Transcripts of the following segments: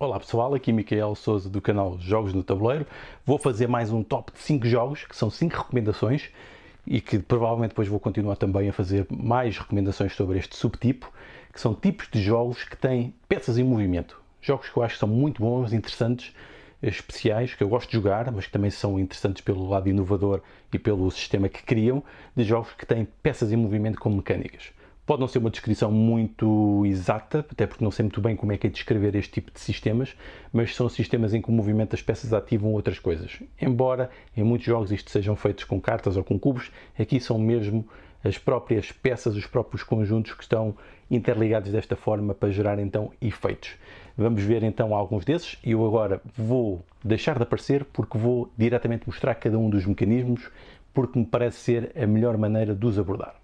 Olá pessoal, aqui Micael Souza do canal Jogos no Tabuleiro. Vou fazer mais um top de 5 jogos, que são 5 recomendações e que provavelmente depois vou continuar também a fazer mais recomendações sobre este subtipo, que são tipos de jogos que têm peças em movimento. Jogos que eu acho que são muito bons, interessantes, eh, especiais, que eu gosto de jogar, mas que também são interessantes pelo lado inovador e pelo sistema que criam, de jogos que têm peças em movimento como mecânicas. Pode não ser uma descrição muito exata, até porque não sei muito bem como é que é descrever este tipo de sistemas, mas são sistemas em que o movimento das peças ativam outras coisas. Embora em muitos jogos isto sejam feitos com cartas ou com cubos, aqui são mesmo as próprias peças, os próprios conjuntos que estão interligados desta forma para gerar então efeitos. Vamos ver então alguns desses e eu agora vou deixar de aparecer porque vou diretamente mostrar cada um dos mecanismos porque me parece ser a melhor maneira de os abordar.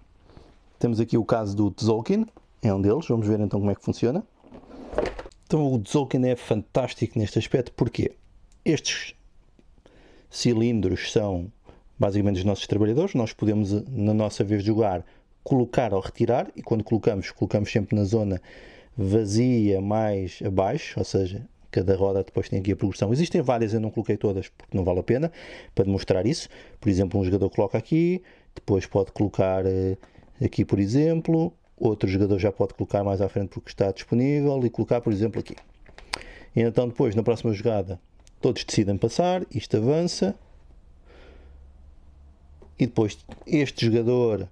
Temos aqui o caso do Tzolkin, é um deles, vamos ver então como é que funciona. Então o Tzolkin é fantástico neste aspecto, porque estes cilindros são basicamente os nossos trabalhadores, nós podemos na nossa vez jogar colocar ou retirar e quando colocamos, colocamos sempre na zona vazia mais abaixo, ou seja, cada roda depois tem aqui a progressão. Existem várias, eu não coloquei todas porque não vale a pena para demonstrar isso. Por exemplo, um jogador coloca aqui, depois pode colocar eh, aqui por exemplo, outro jogador já pode colocar mais à frente porque está disponível e colocar por exemplo aqui. E então depois na próxima jogada todos decidem passar, isto avança e depois este jogador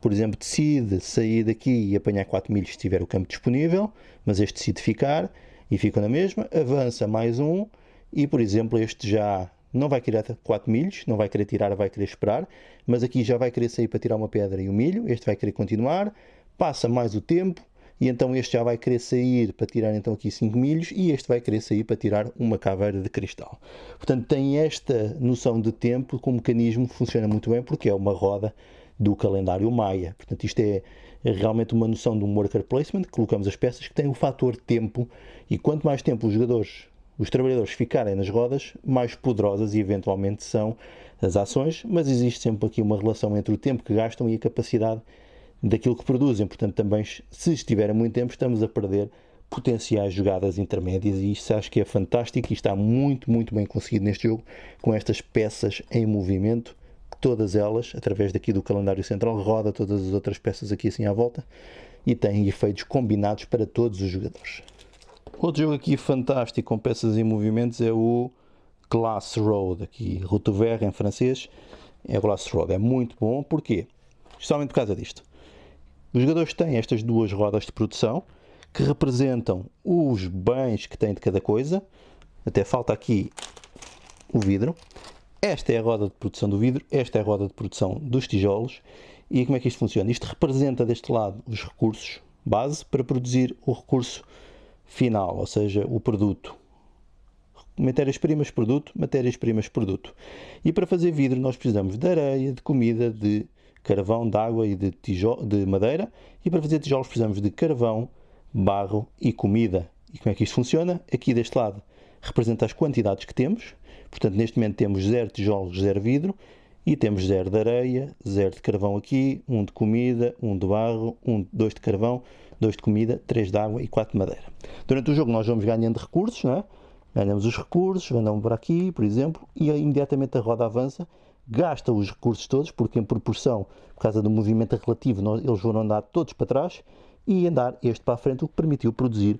por exemplo, decide sair daqui e apanhar 4 milhos se tiver o campo disponível, mas este decide ficar e fica na mesma, avança mais um e, por exemplo, este já não vai querer quatro milhos, não vai querer tirar, vai querer esperar, mas aqui já vai querer sair para tirar uma pedra e um milho, este vai querer continuar, passa mais o tempo, e então este já vai querer sair para tirar então aqui 5 milhos e este vai querer sair para tirar uma caveira de cristal. Portanto, tem esta noção de tempo com o mecanismo funciona muito bem porque é uma roda do calendário maia. Portanto, isto é realmente uma noção de um worker placement, colocamos as peças que tem o fator tempo e quanto mais tempo os jogadores os trabalhadores ficarem nas rodas, mais poderosas e eventualmente são as ações, mas existe sempre aqui uma relação entre o tempo que gastam e a capacidade daquilo que produzem. Portanto, também se estiverem muito tempo, estamos a perder potenciais jogadas intermédias e isso acho que é fantástico e está muito, muito bem conseguido neste jogo com estas peças em movimento todas elas, através daqui do calendário central, roda todas as outras peças aqui assim à volta e tem efeitos combinados para todos os jogadores. Outro jogo aqui fantástico com peças e movimentos é o Glass Road, aqui Rotover em francês. É Glass Road, é muito bom, porquê? Justamente por causa disto. Os jogadores têm estas duas rodas de produção que representam os bens que têm de cada coisa. Até falta aqui o vidro. Esta é a roda de produção do vidro, esta é a roda de produção dos tijolos. E como é que isto funciona? Isto representa deste lado os recursos base para produzir o recurso final, ou seja, o produto. Matérias-primas, produto, matérias-primas, produto. E para fazer vidro nós precisamos de areia, de comida, de carvão, de água e de, tijolo, de madeira. E para fazer tijolos precisamos de carvão, barro e comida. E como é que isto funciona? Aqui deste lado representa as quantidades que temos. Portanto, neste momento temos 0 tijolos, 0 vidro. E temos 0 de areia, 0 de carvão aqui, 1 um de comida, 1 um de barro, 2 um, dois de carvão, 2 de comida, 3 de água e 4 de madeira. Durante o jogo nós vamos ganhando recursos, não é? ganhamos os recursos, andamos por aqui, por exemplo, e aí, imediatamente a roda avança, gasta os recursos todos, porque em proporção, por causa do movimento relativo, nós, eles vão andar todos para trás e andar este para a frente, o que permitiu produzir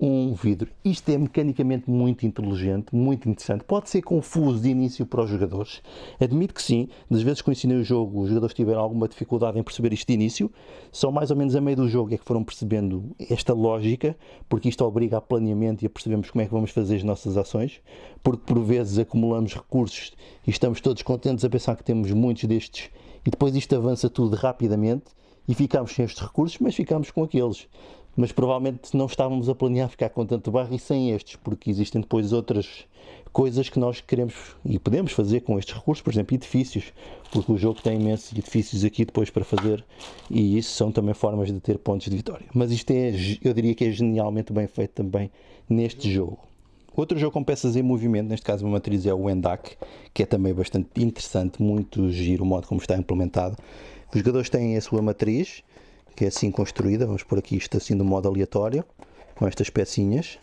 um vidro. Isto é mecanicamente muito inteligente, muito interessante. Pode ser confuso de início para os jogadores. Admito que sim. Das vezes que eu ensinei o jogo, os jogadores tiveram alguma dificuldade em perceber isto de início. Só mais ou menos a meio do jogo é que foram percebendo esta lógica, porque isto obriga a planeamento e a percebermos como é que vamos fazer as nossas ações. Porque por vezes acumulamos recursos e estamos todos contentes a pensar que temos muitos destes e depois isto avança tudo rapidamente e ficamos sem estes recursos, mas ficamos com aqueles mas provavelmente não estávamos a planear ficar com tanto barro e sem estes, porque existem depois outras coisas que nós queremos e podemos fazer com estes recursos, por exemplo, edifícios, porque o jogo tem imensos edifícios aqui depois para fazer e isso são também formas de ter pontos de vitória. Mas isto é, eu diria que é genialmente bem feito também neste jogo. Outro jogo com peças em movimento, neste caso uma matriz é o Endak que é também bastante interessante, muito giro o modo como está implementado. Os jogadores têm a sua matriz que é assim construída. Vamos pôr aqui isto assim de modo aleatório, com estas pecinhas.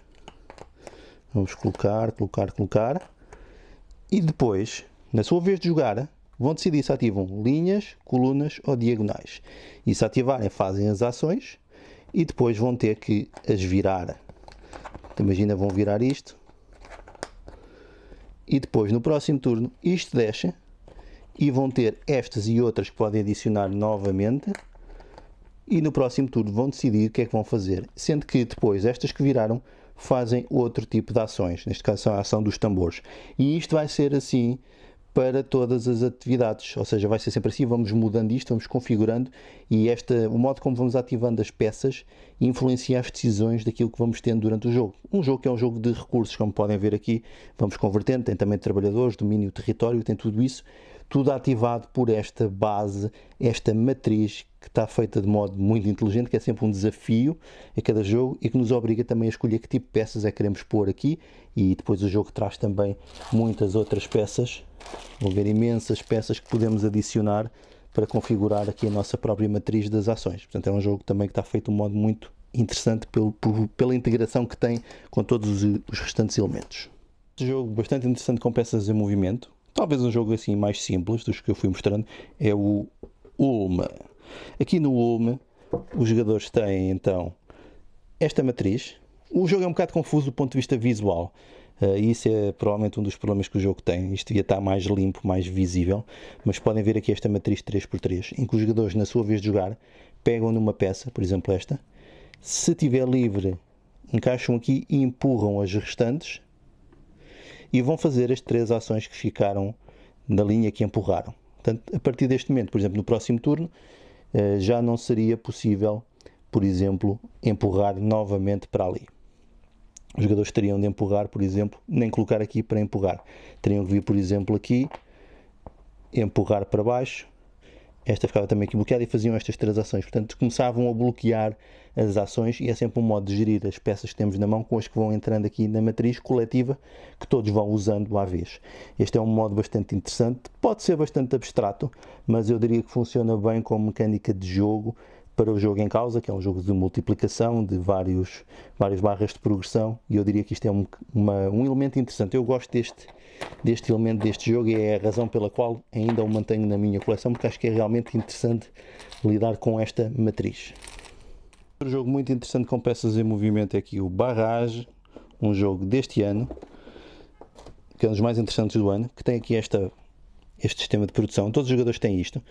Vamos colocar, colocar, colocar. E depois, na sua vez de jogar, vão decidir se ativam linhas, colunas ou diagonais. E se ativarem, fazem as ações e depois vão ter que as virar. Então, imagina, vão virar isto. E depois, no próximo turno, isto desce. E vão ter estas e outras que podem adicionar novamente e no próximo turno vão decidir o que é que vão fazer, sendo que depois estas que viraram fazem outro tipo de ações, neste caso a ação dos tambores. E isto vai ser assim para todas as atividades, ou seja, vai ser sempre assim, vamos mudando isto, vamos configurando e esta, o modo como vamos ativando as peças influencia as decisões daquilo que vamos tendo durante o jogo. Um jogo que é um jogo de recursos, como podem ver aqui, vamos convertendo, tem também trabalhadores, domínio, território, tem tudo isso, tudo ativado por esta base, esta matriz que está feita de modo muito inteligente, que é sempre um desafio a cada jogo e que nos obriga também a escolher que tipo de peças é que queremos pôr aqui e depois o jogo traz também muitas outras peças, vão ver imensas peças que podemos adicionar para configurar aqui a nossa própria matriz das ações. Portanto, é um jogo também que está feito de modo muito interessante pelo, por, pela integração que tem com todos os, os restantes elementos. Este jogo bastante interessante com peças em movimento, Talvez um jogo assim mais simples dos que eu fui mostrando é o Ulma. Aqui no Ulma, os jogadores têm então esta matriz. O jogo é um bocado confuso do ponto de vista visual. Uh, isso é provavelmente um dos problemas que o jogo tem. Isto devia estar mais limpo, mais visível. Mas podem ver aqui esta matriz 3x3, em que os jogadores, na sua vez de jogar, pegam numa peça, por exemplo esta. Se tiver livre, encaixam aqui e empurram as restantes e vão fazer as três ações que ficaram na linha que empurraram. Portanto, a partir deste momento, por exemplo, no próximo turno, eh, já não seria possível, por exemplo, empurrar novamente para ali. Os jogadores teriam de empurrar, por exemplo, nem colocar aqui para empurrar. Teriam que vir, por exemplo, aqui, empurrar para baixo, esta ficava também aqui bloqueada e faziam estas transações. Portanto, começavam a bloquear as ações e é sempre um modo de gerir as peças que temos na mão com as que vão entrando aqui na matriz coletiva que todos vão usando à vez. Este é um modo bastante interessante, pode ser bastante abstrato, mas eu diria que funciona bem como mecânica de jogo para o jogo em causa, que é um jogo de multiplicação, de vários, várias barras de progressão, e eu diria que isto é um, uma, um elemento interessante. Eu gosto deste, deste elemento, deste jogo, e é a razão pela qual ainda o mantenho na minha coleção, porque acho que é realmente interessante lidar com esta matriz. Outro jogo muito interessante com peças em movimento é aqui o Barrage, um jogo deste ano, que é um dos mais interessantes do ano, que tem aqui esta, este sistema de produção. Todos os jogadores têm isto.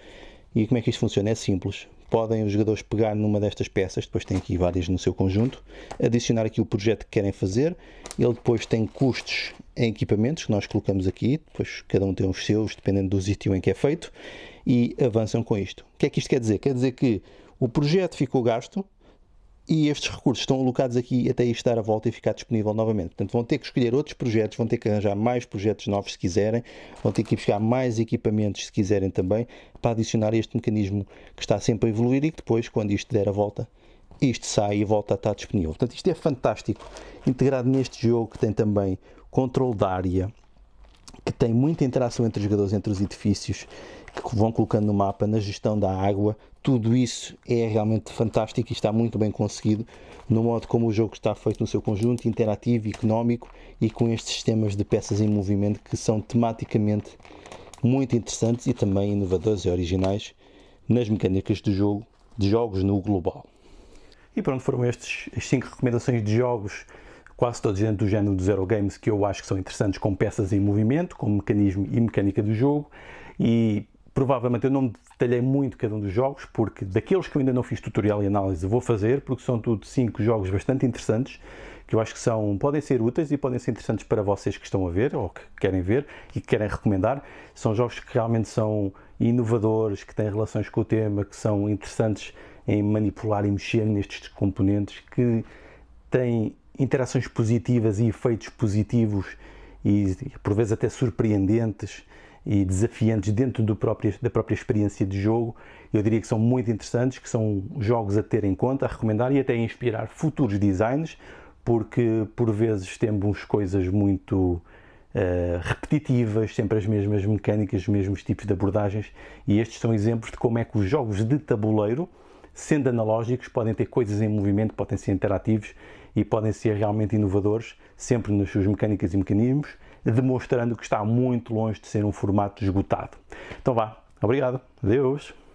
E como é que isto funciona? É simples podem os jogadores pegar numa destas peças, depois têm aqui várias no seu conjunto, adicionar aqui o projeto que querem fazer, ele depois tem custos em equipamentos que nós colocamos aqui, depois cada um tem os seus, dependendo do sítio em que é feito, e avançam com isto. O que é que isto quer dizer? Quer dizer que o projeto ficou gasto, e estes recursos estão alocados aqui até isto dar a volta e ficar disponível novamente. Portanto, vão ter que escolher outros projetos, vão ter que arranjar mais projetos novos se quiserem, vão ter que buscar mais equipamentos se quiserem também, para adicionar este mecanismo que está sempre a evoluir e que depois, quando isto der a volta, isto sai e volta a estar disponível. Portanto, isto é fantástico, integrado neste jogo que tem também controle da área, que tem muita interação entre os jogadores, entre os edifícios que vão colocando no mapa, na gestão da água, tudo isso é realmente fantástico e está muito bem conseguido no modo como o jogo está feito no seu conjunto, interativo, económico e com estes sistemas de peças em movimento que são tematicamente muito interessantes e também inovadores e originais nas mecânicas do jogo, de jogos no global. E pronto, foram estes as 5 recomendações de jogos, quase todos dentro do género do Zero Games, que eu acho que são interessantes com peças em movimento, com mecanismo e mecânica do jogo. E Provavelmente eu não detalhei muito cada um dos jogos, porque daqueles que eu ainda não fiz tutorial e análise vou fazer, porque são tudo cinco jogos bastante interessantes, que eu acho que são, podem ser úteis e podem ser interessantes para vocês que estão a ver, ou que querem ver e que querem recomendar. São jogos que realmente são inovadores, que têm relações com o tema, que são interessantes em manipular e mexer nestes componentes, que têm interações positivas e efeitos positivos e por vezes até surpreendentes e desafiantes dentro do próprio, da própria experiência de jogo. Eu diria que são muito interessantes, que são jogos a ter em conta, a recomendar e até a inspirar futuros designs, porque por vezes temos coisas muito Uh, repetitivas, sempre as mesmas mecânicas, os mesmos tipos de abordagens, e estes são exemplos de como é que os jogos de tabuleiro, sendo analógicos, podem ter coisas em movimento, podem ser interativos e podem ser realmente inovadores, sempre nas suas mecânicas e mecanismos, demonstrando que está muito longe de ser um formato esgotado. Então vá, obrigado, adeus!